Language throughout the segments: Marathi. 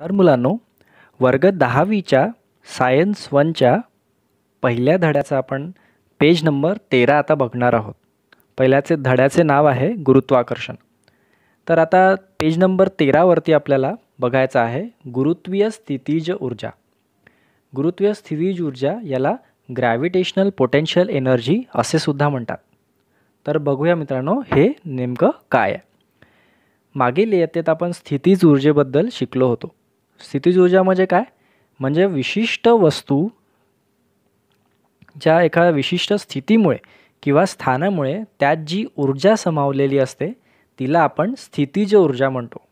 तर मुलांनो वर्ग दहावीच्या सायन्स वनच्या पहिल्या धड्याचा आपण पेज नंबर तेरा आता बघणार आहोत पहिल्याचे धड्याचे नाव आहे गुरुत्वाकर्षण तर आता पेज नंबर तेरावरती आपल्याला बघायचं आहे गुरुत्वीय स्थितीज ऊर्जा गुरुत्वीय स्थितीज ऊर्जा याला ग्रॅव्हिटेशनल पोटेन्शियल एनर्जी असे सुद्धा म्हणतात तर बघूया मित्रांनो हे नेमकं काय आहे मागील येतेत आपण स्थितीज ऊर्जेबद्दल शिकलो होतो स्थितीज ऊर्जा म्हणजे काय म्हणजे विशिष्ट वस्तू ज्या एका विशिष्ट स्थितीमुळे किंवा स्थानामुळे त्यात जी ऊर्जा समावलेली असते तिला आपण स्थितीज ऊर्जा म्हणतो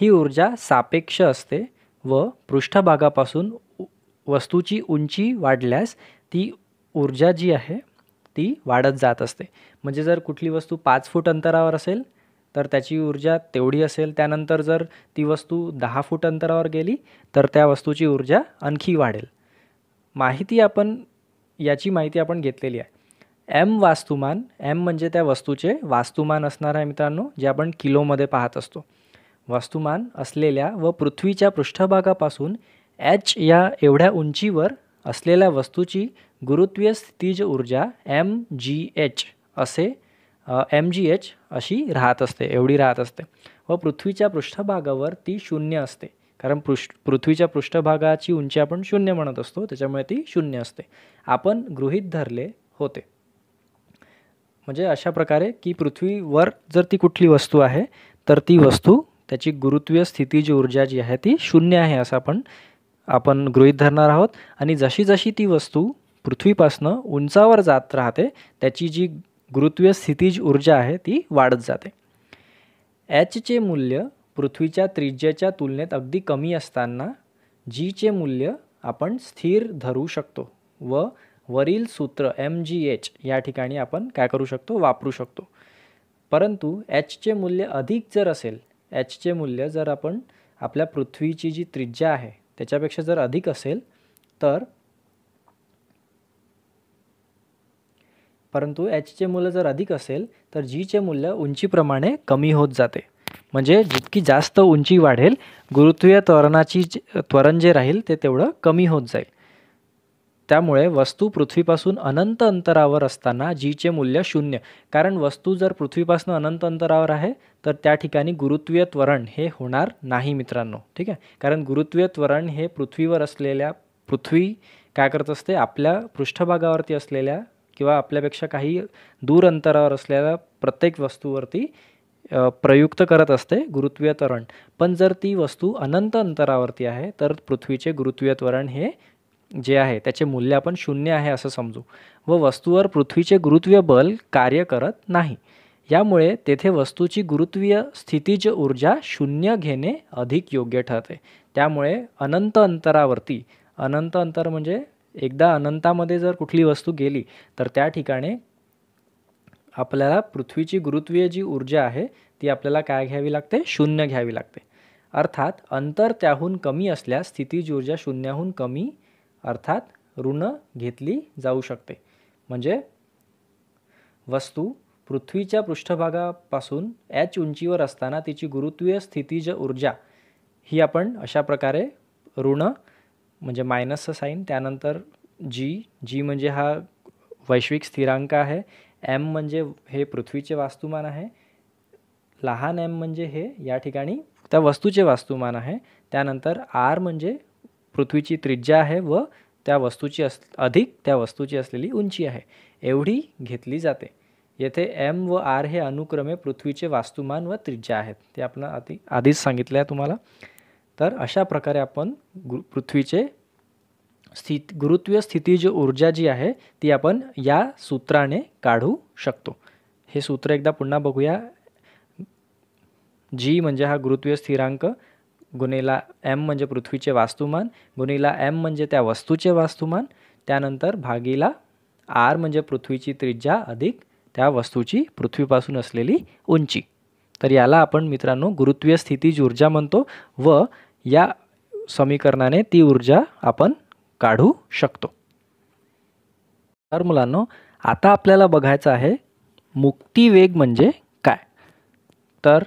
ही ऊर्जा सापेक्ष असते व पृष्ठभागापासून वस्तूची उंची वाढल्यास ती ऊर्जा जी आहे ती वाढत जात असते म्हणजे जर कुठली वस्तू पाच फूट अंतरावर असेल तर त्याची ऊर्जा तेवढी असेल त्यानंतर जर ती वस्तू दहा फूट अंतरावर गेली तर त्या वस्तूची ऊर्जा आणखी वाढेल माहिती आपण याची माहिती आपण घेतलेली आहे एम वास्तुमान एम म्हणजे त्या वस्तूचे वास्तुमान असणार आहे मित्रांनो जे आपण किलोमध्ये पाहत असतो वस्तुमान असलेल्या व पृथ्वीच्या पृष्ठभागापासून एच या एवढ्या उंचीवर असलेल्या वस्तूची गुरुत्वीय स्थितीज ऊर्जा एम जी एच असे एम जी एच अशी राहत असते एवढी राहत असते व पृथ्वीच्या पृष्ठभागावर ती शून्य असते कारण पृष्ठ पृथ्वीच्या पृष्ठभागाची उंची आपण शून्य म्हणत असतो त्याच्यामुळे ती शून्य असते आपण गृहीत धरले होते म्हणजे अशा प्रकारे की पृथ्वीवर जर ती कुठली वस्तू आहे तर ती वस्तू त्याची गुरुत्वीय स्थिती जी ऊर्जा जी आहे ती शून्य आहे असं आपण आपण गृहीत धरणार आहोत आणि जशी जशी ती वस्तू पृथ्वीपासनं उंचावर जात राहते त्याची जी गुरुत्वीय स्थितीज ऊर्जा आहे ती वाढत जाते एचचे मूल्य पृथ्वीच्या त्रिज्येच्या तुलनेत अगदी कमी असताना जीचे मूल्य आपण स्थिर धरू शकतो व वरील सूत्र एम जी एच या ठिकाणी आपण काय करू शकतो वापरू शकतो परंतु एचचे मूल्य अधिक जर असेल एचचे मूल्य जर आपण आपल्या पृथ्वीची जी त्रिज्या आहे त्याच्यापेक्षा जर अधिक असेल तर परंतु एचचे मूल्य जर अधिक असेल तर जीचे मूल्य उंचीप्रमाणे कमी होत जाते म्हणजे जितकी जास्त उंची वाढेल गुरुत्वीय त्वरणाची त्वरण जे राहील ते तेवढं कमी होत जाईल त्यामुळे वस्तू पृथ्वीपासून अनंत अंतरावर असताना जीचे मूल्य शून्य कारण वस्तू जर पृथ्वीपासून अनंत अंतरावर आहे तर त्या ठिकाणी गुरुत्वीय त्वरण हे होणार नाही मित्रांनो ठीक आहे कारण गुरुत्वीय त्वरण हे पृथ्वीवर असलेल्या पृथ्वी काय करत असते आपल्या पृष्ठभागावरती असलेल्या किंवा आपल्यापेक्षा काही दूर अंतरावर असलेल्या प्रत्येक वस्तूवरती प्रयुक्त करत असते गुरुत्वीय त्वरण पण जर ती वस्तू अनंत अंतरावरती आहे तर पृथ्वीचे गुरुत्वीय त्वरण हे जे आहे त्याचे मूल्य आपण शून्य आहे असं समजू व वस्तूवर पृथ्वीचे गुरुत्वीय बल कार्य करत नाही यामुळे तेथे वस्तूची गुरुत्वीय स्थितीज ऊर्जा शून्य घेणे अधिक योग्य ठरते त्यामुळे अनंत अंतरावरती अनंत अंतर म्हणजे एकदा अनंतामध्ये जर कुठली वस्तू गेली तर त्या ठिकाणी आपल्याला पृथ्वीची गुरुत्वीय जी ऊर्जा आहे ती आपल्याला काय घ्यावी लागते शून्य घ्यावी लागते अर्थात अंतर त्याहून कमी असल्यास स्थितीज ऊर्जा शून्याहून कमी अर्थात ऋण घेतली जाऊ शकते म्हणजे वस्तू पृथ्वीच्या पृष्ठभागापासून एच उंचीवर असताना तिची गुरुत्वीय स्थितीज ऊर्जा ही आपण अशा प्रकारे ऋण म्हणजे मायनसचा साईन त्यानंतर जी जी म्हणजे हा वैश्विक स्थिरांक आहे एम म्हणजे हे पृथ्वीचे वास्तुमान आहे लहान एम म्हणजे हे या ठिकाणी त्या वस्तूचे वास्तुमान आहे त्यानंतर आर म्हणजे पृथ्वीची त्रिज्या आहे व त्या वस्तूची अस अधिक त्या वस्तूची असलेली उंची आहे एवढी घेतली जाते येथे एम व आर हे अनुक्रमे पृथ्वीचे वास्तुमान व त्रिज्या आहेत ते आपण आधी आधीच सांगितले आहे तुम्हाला तर अशा प्रकारे आपण पृथ्वीचे स्थित गुरुत्वीय स्थितीज ऊर्जा जी आहे ती आपण या सूत्राने काढू शकतो हे सूत्र एकदा पुन्हा बघूया जी म्हणजे हा गुरुत्वीय स्थिरांक गुन्हेला एम म्हणजे पृथ्वीचे वास्तुमान गुन्हेला एम म्हणजे त्या वस्तूचे वास्तुमान त्यानंतर भागीला आर म्हणजे पृथ्वीची त्रिज्या अधिक त्या वस्तूची पृथ्वीपासून असलेली उंची तर याला आपण मित्रांनो गुरुत्वीय स्थितीज ऊर्जा म्हणतो व या समीकरणाने ती ऊर्जा आपण काढू शकतो तर मुलांनो आता आपल्याला बघायचं आहे मुक्तीवेग म्हणजे काय तर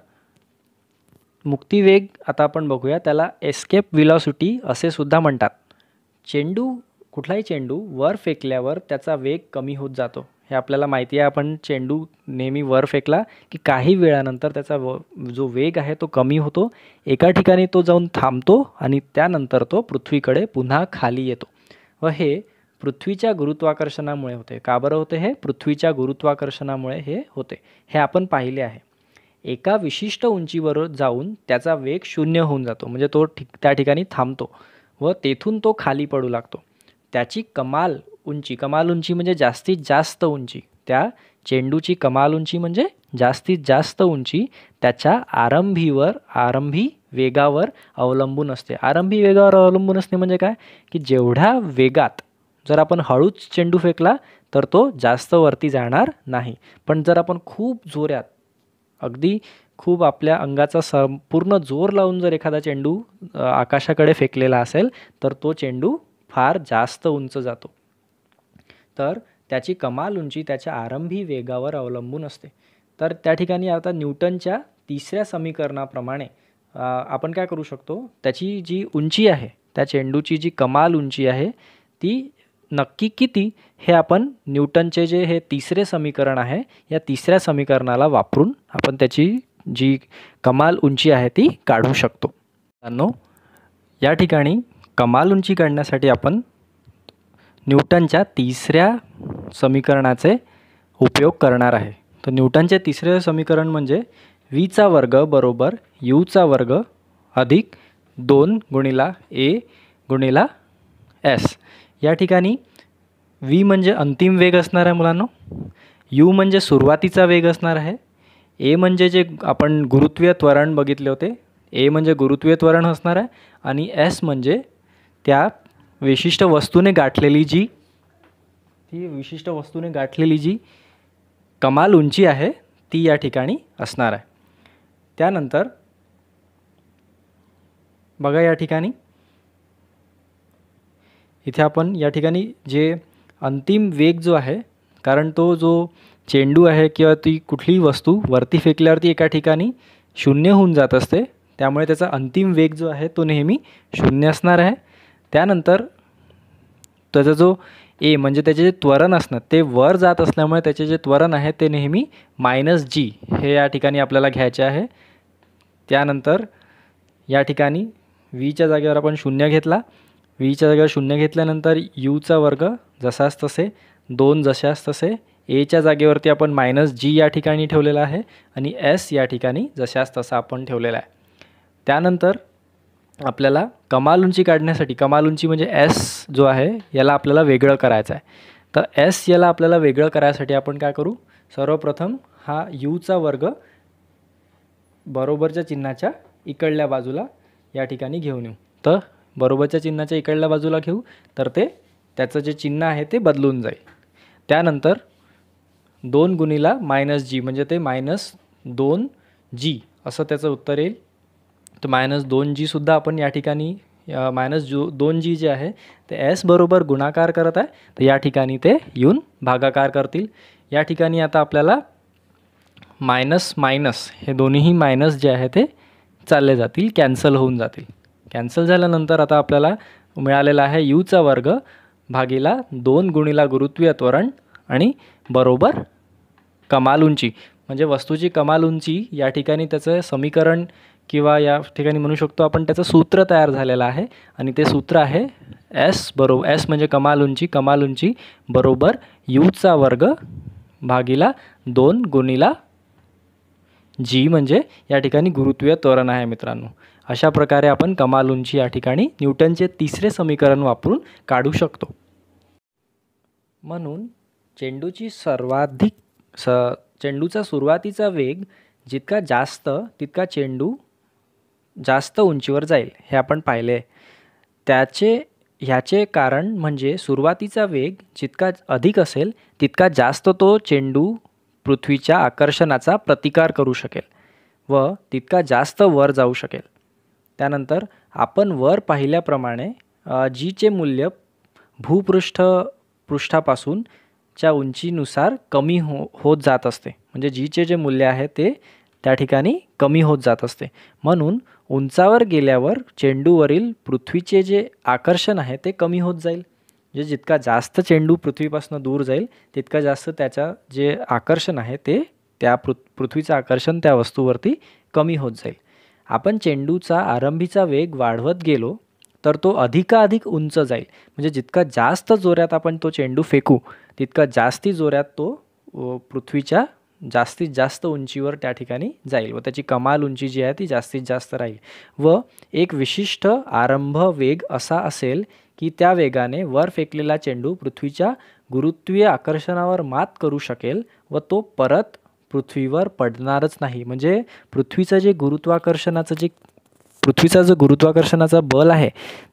मुक्तीवेग आता आपण बघूया त्याला एस्केप विलॉसिटी असे सुद्धा म्हणतात चेंडू कुठलाही चेंडू वर फेकल्यावर त्याचा वेग कमी होत जातो हे आपल्याला माहिती आहे आपण चेंडू नेहमी वर फेकला की काही वेळानंतर त्याचा व जो वेग आहे तो कमी होतो एका ठिकाणी तो जाऊन थांबतो आणि त्यानंतर तो पृथ्वीकडे पुन्हा खाली येतो व हे पृथ्वीच्या गुरुत्वाकर्षणामुळे होते का बरं होते हे पृथ्वीच्या गुरुत्वाकर्षणामुळे हे होते हे आपण पाहिले आहे एका विशिष्ट उंचीवर जाऊन त्याचा वेग शून्य होऊन जातो म्हणजे तो ठिक त्या ठिकाणी थांबतो व तेथून तो खाली पडू लागतो त्याची कमाल उंची कमाल उंची म्हणजे जास्तीत जास्त उंची त्या चेंडूची कमाल उंची म्हणजे जास्तीत जास्त उंची त्याच्या आरंभीवर आरंभी वेगावर अवलंबून असते आरंभी वेगावर अवलंबून असणे म्हणजे काय की जेवढ्या वेगात जर आपण हळूच चेंडू फेकला तर तो जास्त वरती जाणार नाही पण जर आपण खूप जोऱ्यात अगदी खूप आपल्या अंगाचा संपूर्ण जोर लावून जर एखादा चेंडू आकाशाकडे फेकलेला असेल तर तो चेंडू फार जास्त उंच जातो तर त्याची कमाल उंची त्याच्या आरंभी वेगावर अवलंबून असते तर त्या ठिकाणी आता न्यूटनच्या तिसऱ्या समीकरणाप्रमाणे आपण काय करू शकतो त्याची जी उंची आहे त्या चेंडूची जी कमाल उंची आहे ती नक्की किती हे आपण न्यूटनचे जे हे तिसरे समीकरण आहे या तिसऱ्या समीकरणाला वापरून आपण त्याची जी कमाल उंची आहे ती काढू शकतो या ठिकाणी कमाल उंची काढण्यासाठी आपण न्यूटनच्या तिसऱ्या समीकरणाचे उपयोग करणार आहे तर न्यूटनचे तिसरे समीकरण म्हणजे वीचा वर्ग बरोबर यूचा वर्ग अधिक दोन गुणिला ए गुणिला एस या ठिकाणी वी म्हणजे अंतिम वेग असणार आहे मुलांनो यू म्हणजे सुरुवातीचा वेग असणार आहे ए म्हणजे जे आपण गुरुत्वीय त्वरण बघितले होते ए म्हणजे गुरुत्वीय त्वरण असणार आहे आणि एस म्हणजे त्या विशिष्ट वस्तूने गाठलेली जी ती विशिष्ट वस्तूने गाठलेली जी कमाल उंची आहे ती या ठिकाणी असणार आहे त्यानंतर बघा या ठिकाणी इथे आपण या ठिकाणी जे अंतिम वेग जो आहे कारण तो जो चेंडू आहे किंवा ती कुठलीही वस्तू वरती फेकल्यावरती एका ठिकाणी शून्य होऊन जात असते त्यामुळे त्याचा अंतिम वेग जो आहे तो नेहमी शून्य असणार आहे त्यानंतर त्याचा जो ए म्हणजे त्याचे जे त्वरण असणं ते वर जात असल्यामुळे त्याचे जे त्वरण आहे ते नेहमी मायनस जी हे या ठिकाणी आपल्याला घ्यायचे आहे त्यानंतर या ठिकाणी वीच्या जागेवर आपण शून्य घेतला वीच्या जागेवर शून्य घेतल्यानंतर यूचा वर्ग जसाच तसे दोन जशाच तसे एच्या जागेवरती आपण मायनस जी या ठिकाणी ठेवलेला आहे आणि एस या ठिकाणी जशाच तसा आपण ठेवलेला आहे त्यानंतर आपल्याला कमाल उंची काढण्यासाठी कमाल उंची म्हणजे एस जो आहे याला आपल्याला वेगळं करायचं आहे तर एस याला आपल्याला वेगळं करायसाठी आपण काय करू सर्वप्रथम हा यूचा वर्ग बरोबरच्या चिन्हाच्या इकडल्या बाजूला या ठिकाणी घेऊन येऊ तर बरोबरच्या चिन्हाच्या इकडल्या बाजूला घेऊ तर ते त्याचं जे चिन्ह आहे ते बदलून जाईल त्यानंतर दोन गुणीला मायनस जी म्हणजे ते मायनस दोन जी असं त्याचं उत्तर येईल तर मायनस दोन जीसुद्धा आपण या ठिकाणी मायनस जो दोन जी जे आहे ते एस बरोबर गुणाकार करत आहे तर या ठिकाणी ते येऊन भागाकार करतील या ठिकाणी आता आपल्याला मायनस मायनस हे दोन्हीही मायनस जे आहे ते चालले जातील कॅन्सल होऊन जातील कॅन्सल झाल्यानंतर आता आपल्याला मिळालेला आहे यूचा वर्ग भागीला दोन गुणीला गुरुत्वीय त्वरण आणि बरोबर कमाल उंची म्हणजे वस्तूची कमाल उंची या ठिकाणी त्याचं समीकरण किंवा या ठिकाणी म्हणू शकतो आपण त्याचं सूत्र तयार झालेलं आहे आणि ते सूत्र आहे एस बरोबर एस म्हणजे कमाल उंची कमाल उंची बरोबर यूचा वर्ग भागीला दोन गुणीला जी म्हणजे या ठिकाणी गुरुत्वीय त्वरण आहे मित्रांनो अशा प्रकारे आपण कमाल उंची या ठिकाणी न्यूटनचे तिसरे समीकरण वापरून काढू शकतो म्हणून चेंडूची सर्वाधिक स चेंडूचा सुरुवातीचा वेग जितका जास्त तितका चेंडू जास्त उंचीवर जाईल हे आपण पाहिले त्याचे ह्याचे कारण म्हणजे सुरुवातीचा वेग जितका अधिक असेल तितका जास्त तो चेंडू पृथ्वीच्या आकर्षणाचा प्रतिकार करू शकेल व तितका जास्त वर जाऊ शकेल त्यानंतर आपण वर पाहिल्याप्रमाणे जीचे मूल्य भूपृष्ठ पृष्ठापासून च्या उंचीनुसार कमी हो होत जात असते म्हणजे जीचे जे मूल्य आहे ते त्या ठिकाणी कमी होत जात असते म्हणून उंचावर गेल्यावर चेंडूवरील पृथ्वीचे जे आकर्षण आहे ते कमी होत जाईल म्हणजे जितका जास्त चेंडू पृथ्वीपासून दूर जाईल तितका जास्त त्याच्या जे आकर्षण आहे ते त्या पृ पृथ्वीचं आकर्षण त्या वस्तूवरती कमी होत जाईल आपण चेंडूचा आरंभीचा वेग वाढवत गेलो तर तो अधिकाधिक उंच जाईल म्हणजे जितका जास्त जोऱ्यात आपण तो चेंडू फेकू तितका जास्ती जोऱ्यात तो पृथ्वीच्या जास्तीत जास्त उंचीवर त्या ठिकाणी जाईल व त्याची कमाल उंची जी आहे ती जास्तीत जास्त राहील व एक विशिष्ट आरंभ वेग असा असेल की त्या वेगाने वर फेकलेला चेंडू पृथ्वीच्या गुरुत्वीय आकर्षणावर मात करू शकेल व तो परत पृथ्वीवर पडणारच नाही म्हणजे पृथ्वीचं जे गुरुत्वाकर्षणाचं जे पृथ्वीचा जो गुरुत्वाकर्षणाचा बल आहे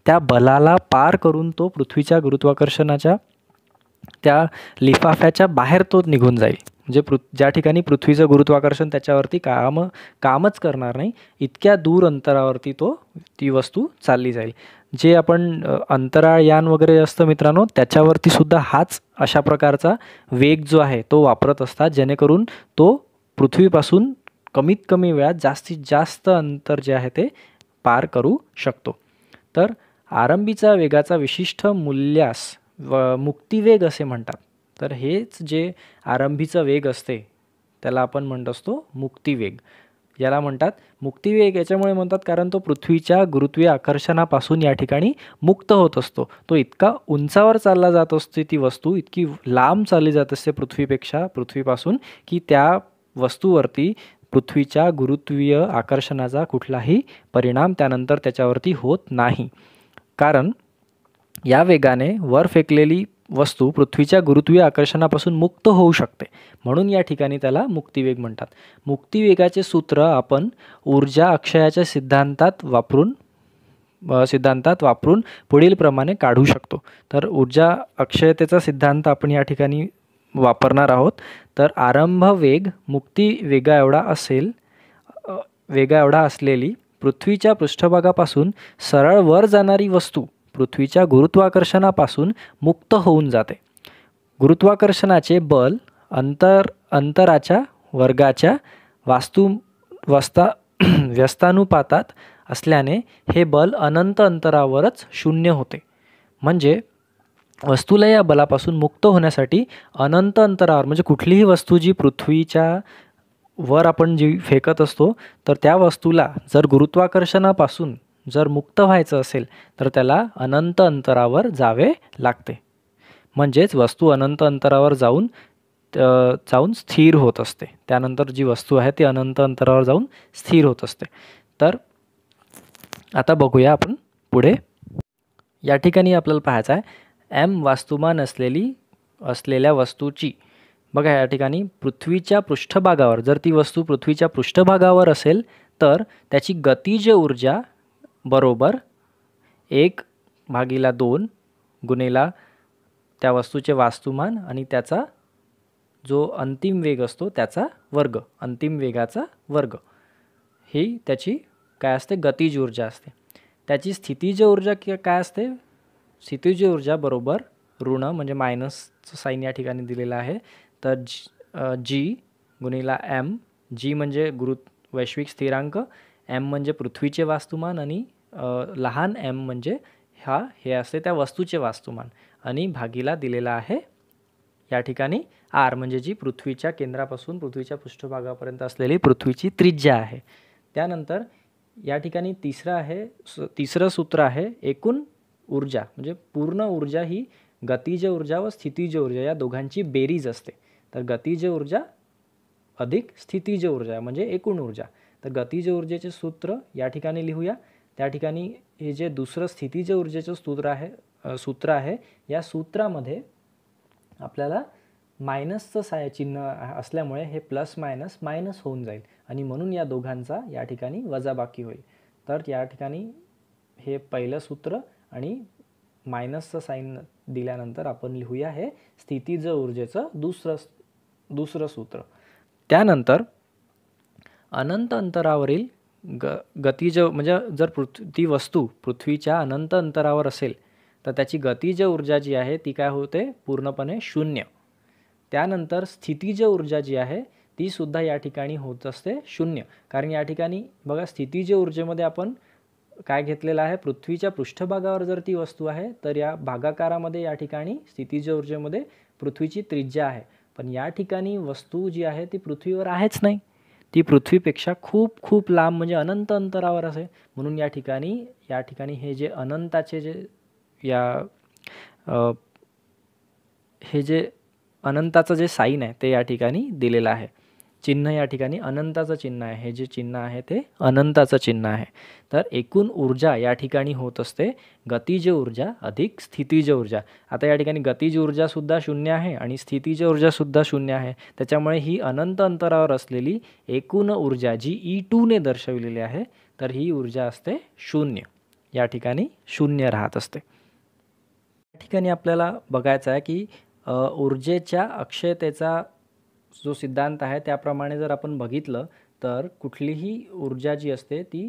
त्या बलाला पार करून तो पृथ्वीच्या गुरुत्वाकर्षणाच्या त्या लिफाफ्याच्या बाहेर तो निघून जाईल जे पृ ज्या ठिकाणी पृथ्वीचं गुरुत्वाकर्षण त्याच्यावरती काम कामच करणार नाही इतक्या दूर अंतरावरती तो ती वस्तू चालली जाईल जे आपण अंतराळयान वगैरे असतं मित्रांनो त्याच्यावरती सुद्धा हाच अशा प्रकारचा वेग जो आहे तो वापरत असतात जेणेकरून तो पृथ्वीपासून कमीत कमी वेळात जास्तीत जास्त अंतर जे आहे ते पार करू शकतो तर आरंभीचा वेगाचा विशिष्ट मूल्यास व मुक्तिवेग असे म्हणतात तर हेच जे आरंभीचं वेग असते त्याला आपण म्हणत असतो मुक्तिवेग याला म्हणतात मुक्तिवेग याच्यामुळे म्हणतात कारण तो पृथ्वीच्या गुरुत्वीय आकर्षणापासून या ठिकाणी मुक्त होत असतो तो इतका उंचावर चालला जात असते ती वस्तू इतकी लांब चालली जात असते पृथ्वीपेक्षा पृथ्वीपासून की त्या वस्तूवरती पृथ्वीच्या गुरुत्वीय आकर्षणाचा कुठलाही परिणाम त्यानंतर त्याच्यावरती होत नाही कारण या वेगाने वर फेकलेली वस्तू पृथ्वीच्या गुरुत्वीय आकर्षणापासून मुक्त होऊ शकते म्हणून या ठिकाणी त्याला मुक्तिवेग म्हणतात मुक्तिवेगाचे सूत्र आपण ऊर्जा अक्षयाच्या सिद्धांतात वापरून सिद्धांतात वापरून पुढील प्रमाणे काढू शकतो तर ऊर्जा अक्षयतेचा सिद्धांत आपण या ठिकाणी वापरणार आहोत तर आरंभ वेग मुक्ती वेगा एवढा असेल वेगा एवढा असलेली पृथ्वीच्या पृष्ठभागापासून सरळ वर जाणारी वस्तू पृथ्वीच्या गुरुत्वाकर्षणापासून मुक्त होऊन जाते गुरुत्वाकर्षणाचे बल अंतर अंतराच्या वर्गाच्या वास्तू वस्ता व्यस्तानुपातात असल्याने हे बल अनंत अंतरावरच शून्य होते म्हणजे वस्तूला या बलापासून मुक्त होण्यासाठी अनंत अंतरावर म्हणजे कुठलीही वस्तू जी पृथ्वीच्या वर आपण जी फेकत असतो तर त्या वस्तूला जर गुरुत्वाकर्षणापासून जर मुक्त व्हायचं असेल तर त्याला अनंत अंतरावर जावे लागते म्हणजेच वस्तू अनंत अंतरावर जाऊन जाऊन स्थिर होत असते त्यानंतर जी वस्तू आहे ती अनंत अंतरावर जाऊन स्थिर होत असते तर आता बघूया आपण पुढे या ठिकाणी आपल्याला पाहायचं आहे एम वास्तुमान असलेली असलेल्या वस्तूची बघा या ठिकाणी पृथ्वीच्या पृष्ठभागावर जर ती वस्तू पृथ्वीच्या पृष्ठभागावर असेल तर त्याची गतिज ऊर्जा बरोबर एक भागीला दोन गुणेला त्या वस्तूचे वास्तुमान आणि त्याचा जो अंतिम वेग असतो त्याचा वर्ग अंतिम वेगाचा वर्ग ही त्याची काय असते गतीज ऊर्जा असते त्याची स्थितीज ऊर्जा कि काय असते स्थितीज ऊर्जा बरोबर ऋण म्हणजे मायनसचं साईन या ठिकाणी दिलेलं आहे तर जी जी गुणिला एम जी म्हणजे गुरु वैश्विक स्थिरांक एम म्हणजे पृथ्वीचे वास्तुमान आणि लहान एम म्हणजे हा हे असते त्या वस्तूचे वास्तुमान आणि भागीला दिलेला आहे या ठिकाणी आर म्हणजे जी पृथ्वीच्या केंद्रापासून पृथ्वीच्या पृष्ठभागापर्यंत असलेली पृथ्वीची त्रिज्या आहे त्यानंतर या ठिकाणी तिसरं आहे स तिसरं सूत्र आहे एकूण ऊर्जा म्हणजे पूर्ण ऊर्जा ही गतिज ऊर्जा व स्थितीज ऊर्जा या दोघांची बेरीज असते तर गतिज ऊर्जा अधिक स्थितीज ऊर्जा म्हणजे एकूण ऊर्जा तर गतिज ऊर्जेचे सूत्र या ठिकाणी लिहूया त्या ठिकाणी हे जे दुसरं स्थितीज ऊर्जेचं सूत्र आहे सूत्र आहे या सूत्रामध्ये आपल्याला मायनसचं साय चिन्ह असल्यामुळे हे प्लस मायनस मायनस होऊन जाईल आणि म्हणून या दोघांचा या ठिकाणी वजाबाकी होईल तर या ठिकाणी हे पहिलं सूत्र आणि मायनसचं साईन दिल्यानंतर आपण लिहूया हे स्थितीज ऊर्जेचं दुसरं दुसरं सूत्र त्यानंतर अनंत अंतरावरील ग गतीज म्हणजे जर पृथ् ती वस्तू पृथ्वीच्या अनंत अंतरावर असेल तर त्याची गतिज ऊर्जा जी आहे ती काय होते पूर्णपणे शून्य त्यानंतर स्थितीज ऊर्जा जी आहे ती सुद्धा या ठिकाणी होत असते शून्य कारण या ठिकाणी बघा स्थितीज ऊर्जेमध्ये आपण काय घेतलेलं आहे पृथ्वीच्या पृष्ठभागावर जर ती वस्तू आहे तर या भागाकारामध्ये या ठिकाणी स्थितीज ऊर्जेमध्ये पृथ्वीची त्रिज्या आहे पण या ठिकाणी वस्तू जी आहे ती पृथ्वीवर आहेच नाही ती पृथ्वीपेक्षा खूप खूप लांब म्हणजे अनंत अंतरावर असे म्हणून या ठिकाणी या ठिकाणी हे जे अनंताचे जे या हे जे अनंताचं जे साईन आहे ते या ठिकाणी दिलेलं आहे चिन्ह या ठिकाणी अनंताचं चिन्ह आहे हे जे चिन्ह आहे ते अनंताचं चिन्ह आहे तर एकूण ऊर्जा या ठिकाणी होत असते गतिज ऊर्जा अधिक स्थितीज ऊर्जा आता या ठिकाणी गतिज ऊर्जासुद्धा शून्य आहे आणि स्थितीज ऊर्जासुद्धा शून्य आहे त्याच्यामुळे ही अनंत अंतरावर असलेली एकूण ऊर्जा जी ई e टूने दर्शविलेली आहे तर ही ऊर्जा असते शून्य या ठिकाणी शून्य राहत असते या ठिकाणी आपल्याला बघायचं आहे की ऊर्जेच्या अक्षयतेचा जो सिद्धांत आहे त्याप्रमाणे जर आपण बघितलं तर कुठलीही ऊर्जा जी असते ती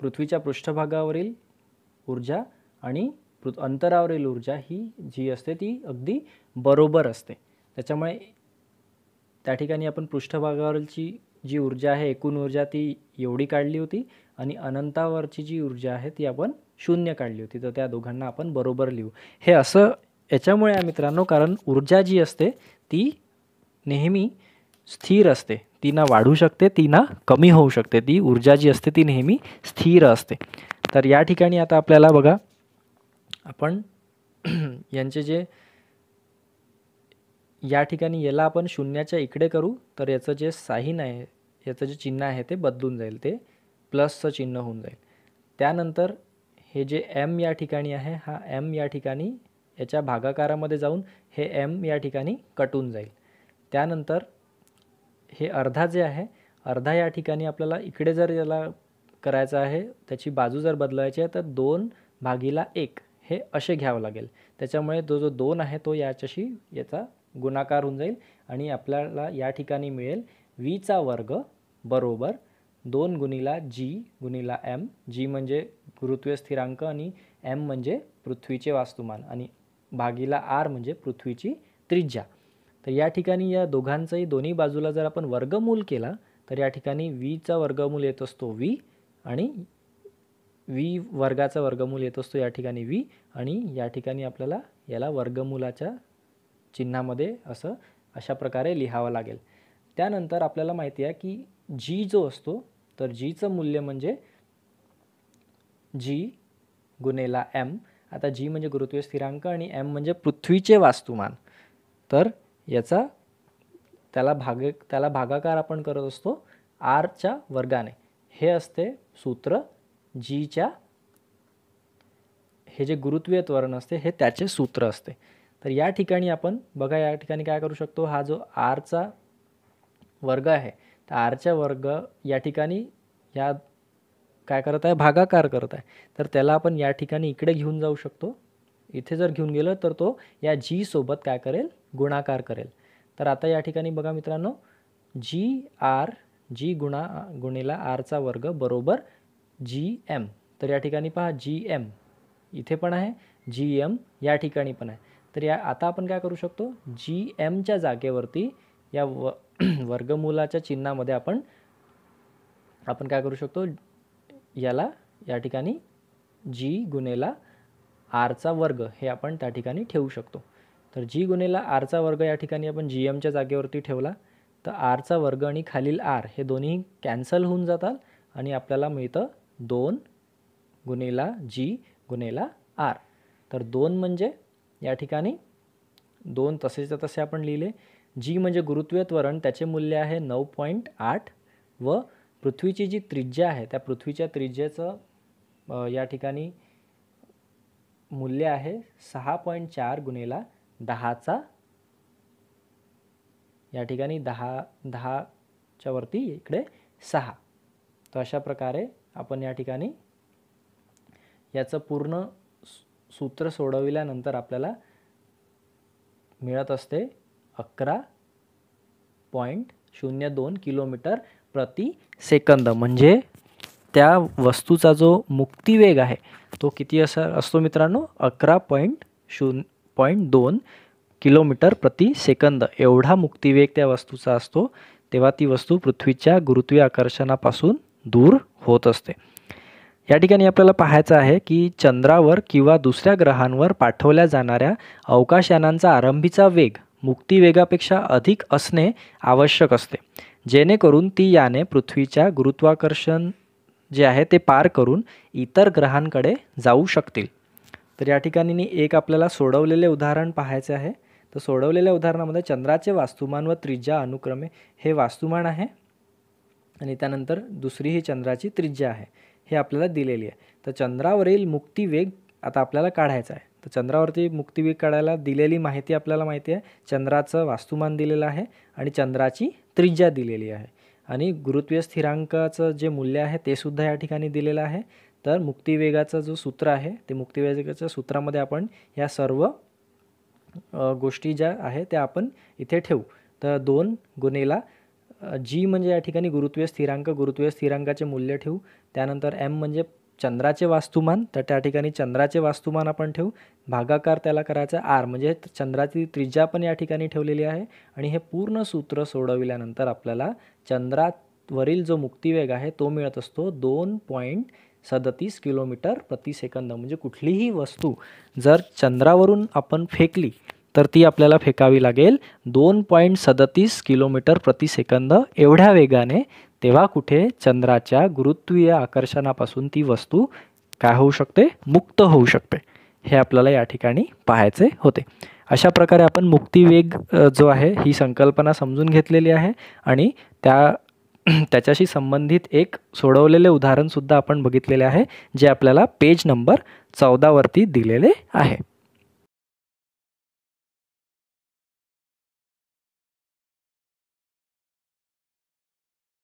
पृथ्वीच्या पृष्ठभागावरील ऊर्जा आणि पृ अंतरावरील ऊर्जा ही जी असते ती अगदी बरोबर असते त्याच्यामुळे त्या ठिकाणी आपण पृष्ठभागावरची जी ऊर्जा आहे एकूण ऊर्जा ती एवढी काढली होती आणि अनंतावरची जी ऊर्जा आहे ती आपण शून्य काढली होती तर त्या दोघांना आपण बरोबर लिहू हे असं याच्यामुळे मित्रांनो कारण ऊर्जा जी असते ती नेहमी स्थिर असते ती ना वाढू शकते ती ना कमी होऊ शकते ती ऊर्जा जी असते ती नेहमी स्थिर असते तर या ठिकाणी आता आपल्याला बघा आपण यांचे जे या ठिकाणी याला आपण शून्याच्या इकडे करू तर याचं जे साहीन आहे याचं जे चिन्ह आहे ते बदलून जाईल ते प्लसचं चिन्ह होऊन जाईल त्यानंतर हे जे एम या ठिकाणी आहे हा एम या ठिकाणी याच्या भागाकारामध्ये जाऊन हे एम या ठिकाणी कटून जाईल त्यानंतर हे अर्धा जे आहे अर्धा या ठिकाणी आपल्याला इकडे जर याला करायचं आहे त्याची बाजू जर बदलायची आहे तर दोन भागीला एक हे असे घ्यावं लागेल त्याच्यामुळे तो जो दोन आहे तो याच्याशी याचा गुणाकार होऊन जाईल आणि आपल्याला या ठिकाणी मिळेल वीचा वर्ग बरोबर दोन गुणीला जी गुणीला एम जी म्हणजे गुरुत्वीय स्थिरांक आणि एम म्हणजे पृथ्वीचे वास्तुमान आणि भागीला आर म्हणजे पृथ्वीची त्रिज्या तर या ठिकाणी या दोघांचंही दोन्ही बाजूला जर आपण वर्गमूल केला तर या ठिकाणी वीचा वर्गमूल येत असतो वी आणि वी वर्गाचा वर्गमूल येत असतो या ठिकाणी वी आणि या ठिकाणी आपल्याला याला वर्गमूलाच्या चिन्हामध्ये असं अशा प्रकारे लिहावं लागेल त्यानंतर आपल्याला माहिती आहे की जी जो असतो तर जीचं मूल्य म्हणजे जी गुनेला एम आता जी म्हणजे गुरुत्वीय स्थिरांक आणि एम म्हणजे पृथ्वीचे वास्तुमान तर याचा त्याला भाग त्याला भागाकार आपण करत असतो आरच्या वर्गाने हे असते सूत्र जीच्या हे जे गुरुत्वीय त्वरण असते हे त्याचे सूत्र असते तर या ठिकाणी आपण बघा या ठिकाणी काय करू शकतो हा जो आरचा वर्ग आहे तर आरच्या वर्ग या ठिकाणी या काय करत आहे भागाकार करत आहे तर त्याला आपण या ठिकाणी इकडे घेऊन जाऊ शकतो इथे जर घेऊन गेलं तर तो या जी सोबत काय करेल गुणाकार करेल तर आता या ठिकाणी बघा मित्रांनो जी आर जी गुणा गुणेला आरचा वर्ग बरोबर जी एम तर या ठिकाणी पहा जी एम इथे पण आहे जी एम या ठिकाणी पण आहे तर या आता आपण काय करू शकतो जी एमच्या जागेवरती या व वर्गमूलाच्या चिन्हामध्ये आपण आपण काय करू शकतो याला या ठिकाणी जी गुणेला आरचा वर्ग हे आपण त्या ठिकाणी ठेवू शकतो तर जी गुन्हेला आरचा वर्ग या ठिकाणी आपण जी एमच्या जागेवरती ठेवला तर आरचा वर्ग आणि खालील आर हे दोन्ही कॅन्सल होऊन जातात आणि आपल्याला मिळतं दोन गुनेला जी गुनेला आर तर दोन म्हणजे या ठिकाणी दोन तसेच्या तसे आपण लिहिले जी म्हणजे गुरुत्वीय त्वरण त्याचे मूल्य आहे नऊ पॉईंट आठ व पृथ्वीची जी त्रिज्या आहे त्या पृथ्वीच्या त्रिज्येचं या ठिकाणी मूल्य आहे सहा पॉईंट चार गुन्हेला दहाचा या ठिकाणी दहा दहाच्या वरती इकडे सहा तर अशा प्रकारे आपण या ठिकाणी याचं पूर्ण सूत्र सोडविल्यानंतर आपल्याला मिळत असते अकरा पॉईंट शून्य दोन किलोमीटर प्रति सेकंद म्हणजे त्या वस्तूचा जो मुक्तिवेग आहे तो किती असा असतो मित्रांनो अकरा पॉईंट शून्य पॉईंट दोन किलोमीटर प्रति सेकंद एवढा मुक्तिवेग त्या वस्तूचा असतो तेव्हा ती वस्तू पृथ्वीच्या गुरुत्वीय आकर्षणापासून दूर होत असते या ठिकाणी आपल्याला पाहायचं आहे की चंद्रावर किंवा दुसऱ्या ग्रहांवर पाठवल्या जाणाऱ्या अवकाशयानांचा आरंभीचा वेग मुक्तिवेगापेक्षा अधिक असणे आवश्यक असते जेणेकरून ती याने पृथ्वीच्या गुरुत्वाकर्षण जे आहे ते पार करून इतर ग्रहांकडे जाऊ शकतील तर या ठिकाणी एक आपल्याला सोडवलेले उदाहरण पाहायचे आहे तर सोडवलेल्या उदाहरणामध्ये चंद्राचे वास्तुमान व त्रिज्या अनुक्रमे हे वास्तुमान आहे आणि त्यानंतर दुसरी ही चंद्राची त्रिज्या आहे हे आपल्याला दिलेली आहे तर चंद्रावरील मुक्तिवेग आता आपल्याला काढायचा आहे तर चंद्रावरती मुक्तिवेग काढायला दिलेली माहिती आपल्याला माहिती आहे चंद्राचं वास्तुमान दिलेलं आहे आणि चंद्राची त्रिज्या दिलेली आहे आणि गुरुत्वीय स्थिरांकाचं जे मूल्य आहे ते सुद्धा या ठिकाणी दिलेलं आहे तर मुक्तिवेगाचं जो सूत्र आहे ते मुक्तिवेगाच्या सूत्रामध्ये आपण ह्या सर्व गोष्टी ज्या आहे त्या आपण इथे ठेवू तर दोन गुन्हेला जी म्हणजे या ठिकाणी गुरुत्वीय स्थिरांक गुरुत्वीय स्थिरांकाचे मूल्य ठेवू त्यानंतर एम म्हणजे चंद्राचे वास्तुमान तर त्या ठिकाणी चंद्राचे वास्तुमान आपण ठेवू भागाकार त्याला करायचा आर म्हणजे चंद्राची त्रिज्या पण या ठिकाणी ठेवलेली आहे आणि हे पूर्ण सूत्र सोडविल्यानंतर आपल्याला चंद्रावरील जो मुक्तिवेग आहे तो मिळत असतो दोन पॉईंट सदतीस किलोमीटर प्रतिसेकंद म्हणजे कुठलीही वस्तू जर चंद्रावरून आपण फेकली तर ती आपल्याला फेकावी लागेल दोन पॉईंट सदतीस किलोमीटर प्रतिसेकंद एवढ्या वेगाने तेव्हा कुठे चंद्राच्या गुरुत्वीय आकर्षणापासून ती वस्तू काय होऊ शकते मुक्त होऊ शकते हे आपल्याला या ठिकाणी पाहायचे होते अशा प्रकारे आपण मुक्तिवेग जो आहे ही संकल्पना समजून घेतलेली आहे आणि त्या त्याच्याशी संबंधित एक सोडवलेले उदाहरणसुद्धा आपण बघितलेले आहे जे आपल्याला पेज नंबर चौदावरती दिलेले आहे